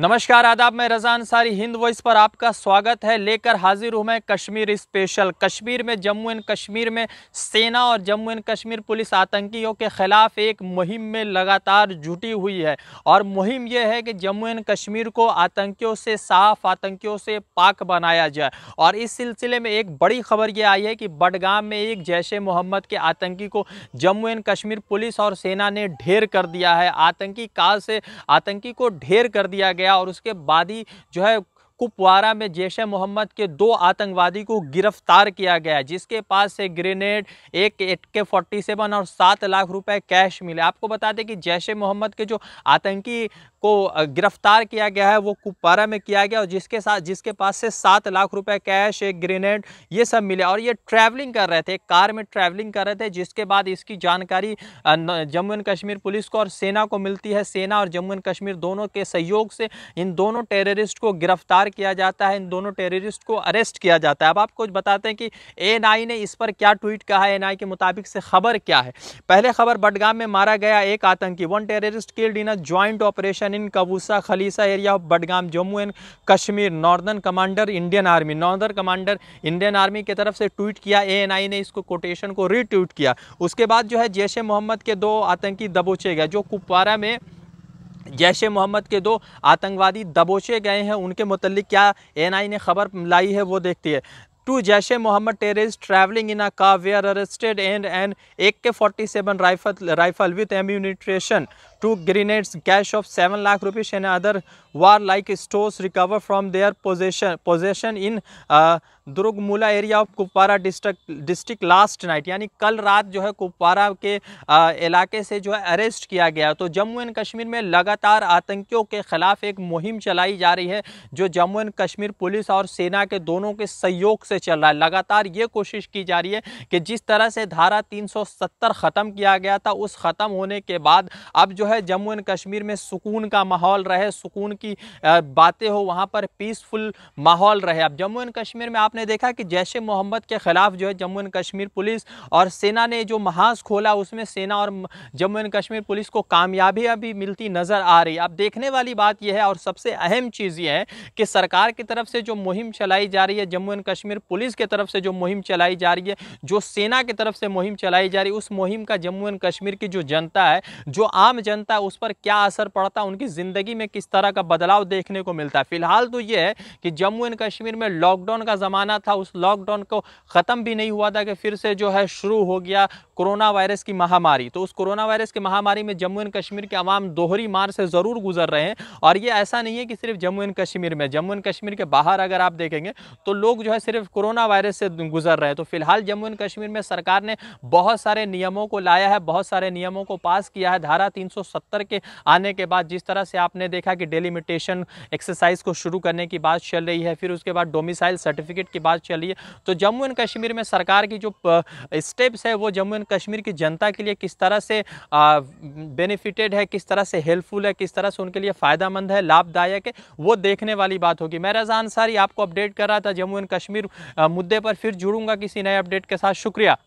नमस्कार आदाब मैं रजा अंसारी हिंद वॉइस पर आपका स्वागत है लेकर हाजिर हूँ मैं कश्मीर स्पेशल कश्मीर में जम्मू एंड कश्मीर में सेना और जम्मू एंड कश्मीर पुलिस आतंकियों के खिलाफ एक मुहिम में लगातार जुटी हुई है और मुहिम यह है कि जम्मू एंड कश्मीर को आतंकियों से साफ आतंकियों से पाक बनाया जाए और इस सिलसिले में एक बड़ी खबर यह आई है कि बडगाम में एक जैश ए मोहम्मद के आतंकी को जम्मू एंड कश्मीर पुलिस और सेना ने ढेर कर दिया है आतंकी काल से आतंकी को ढेर कर दिया गया गया और उसके बाद ही जो है कुपवारा में जैश मोहम्मद के दो आतंकवादी को गिरफ्तार किया गया जिसके पास से ग्रेनेड एक एट के फोर्टी सेवन और सात लाख रुपए कैश मिले आपको बता दें कि जैश मोहम्मद के जो आतंकी को गिरफ्तार किया गया है वो कुपवारा में किया गया और जिसके साथ जिसके पास से सात लाख रुपए कैश एक ग्रेनेड ये सब मिले और ये ट्रैवलिंग कर रहे थे कार में ट्रैवलिंग कर रहे थे जिसके बाद इसकी जानकारी जम्मू एंड कश्मीर पुलिस को और सेना को मिलती है सेना और जम्मू एंड कश्मीर दोनों के सहयोग से इन दोनों टेररिस्ट को गिरफ्तार गिरफ्तार किया जाता है इन दोनों टेररिस्ट को अरेस्ट किया जाता है अब आपको बताते हैं कि एएनआई ने इस पर क्या ट्वीट कहा है एएनआई के मुताबिक से खबर क्या है पहले खबर बडगाम में मारा गया एक आतंकी one terrorist killed in a joint operation in Kabusa Khalisa area of Budgam Jammu and Kashmir northern commander Indian Army northern commander Indian Army की तरफ से ट्वीट किया एएनआई ने इसको कोटेशन को रीट्वीट किया उसके बाद जो है जैश मोहम्मद के दो आतंकी दबोचे गए जो कुपवारा में जैश ए मोहम्मद के दो आतंकवादी दबोचे गए हैं उनके मतलब क्या एनआई ने खबर लाई है वो देखती है two Jaish e Mohammed terrorist travelling in a car were arrested and an A K forty seven rifle rifle with ammunition two grenades cash of seven lakh rupees and other war like stores recover from their possession possession in Durgmulla area of Kupwara district district last night यानी कल रात जो है कुपवारा के आ, uh, इलाके से जो है अरेस्ट किया गया तो जम्मू एंड कश्मीर में लगातार आतंकियों के खिलाफ एक मुहिम चलाई जा रही है जो जम्मू एंड कश्मीर पुलिस और सेना के दोनों के सहयोग से चल रहा है लगातार ये कोशिश की जा रही है कि जिस तरह से धारा तीन ख़त्म किया गया था उस ख़त्म होने के बाद अब जो है है जम्मू एंड कश्मीर में सुकून का माहौल रहे सुकून की बातें हो वहाँ पर पीसफुल माहौल रहे अब जम्मू एंड कश्मीर में आपने देखा कि जैश मोहम्मद के ख़िलाफ़ जो है जम्मू एंड कश्मीर पुलिस और सेना ने जो महाज खोला उसमें सेना और जम्मू एंड कश्मीर पुलिस को कामयाबी अभी मिलती नज़र आ रही अब देखने वाली बात यह है और सबसे अहम चीज़ यह है कि सरकार की तरफ से जो मुहिम चलाई जा रही है जम्मू एंड कश्मीर पुलिस की तरफ से जो मुहिम चलाई जा रही है जो सेना की तरफ से मुहिम चलाई जा रही है उस मुहिम का जम्मू एंड कश्मीर की जो जनता है जो आम जनता जनता उस पर क्या असर पड़ता है उनकी ज़िंदगी में किस तरह का बदलाव देखने को मिलता है फिलहाल तो ये है कि जम्मू एंड कश्मीर में लॉकडाउन का ज़माना था उस लॉकडाउन को ख़त्म भी नहीं हुआ था कि फिर से जो है शुरू हो गया कोरोना वायरस की महामारी तो उस कोरोना वायरस की महामारी में जम्मू एंड कश्मीर के आवाम दोहरी मार से ज़रूर गुजर रहे हैं और ये ऐसा नहीं है कि सिर्फ जम्मू एंड कश्मीर में जम्मू एंड कश्मीर के बाहर अगर आप देखेंगे तो लोग जो है सिर्फ कोरोना वायरस से गुजर रहे हैं तो फिलहाल जम्मू एंड कश्मीर में सरकार ने बहुत सारे नियमों को लाया है बहुत सारे नियमों को पास किया है धारा तीन सौ 1970 के आने के बाद जिस तरह से आपने देखा कि डेलीमिटेशन एक्सरसाइज को शुरू करने की बात चल रही है फिर उसके बाद डोमिसाइल सर्टिफिकेट की बात चल रही है तो जम्मू एंड कश्मीर में सरकार की जो स्टेप्स है वो जम्मू एंड कश्मीर की जनता के लिए किस तरह से बेनिफिटेड है किस तरह से हेल्पफुल है किस तरह से उनके लिए फ़ायदामंद है लाभदायक है वो देखने वाली बात होगी मैं रजा अंसारी आपको अपडेट कर रहा था जम्मू एंड कश्मीर मुद्दे पर फिर जुड़ूंगा किसी नए अपडेट के साथ शुक्रिया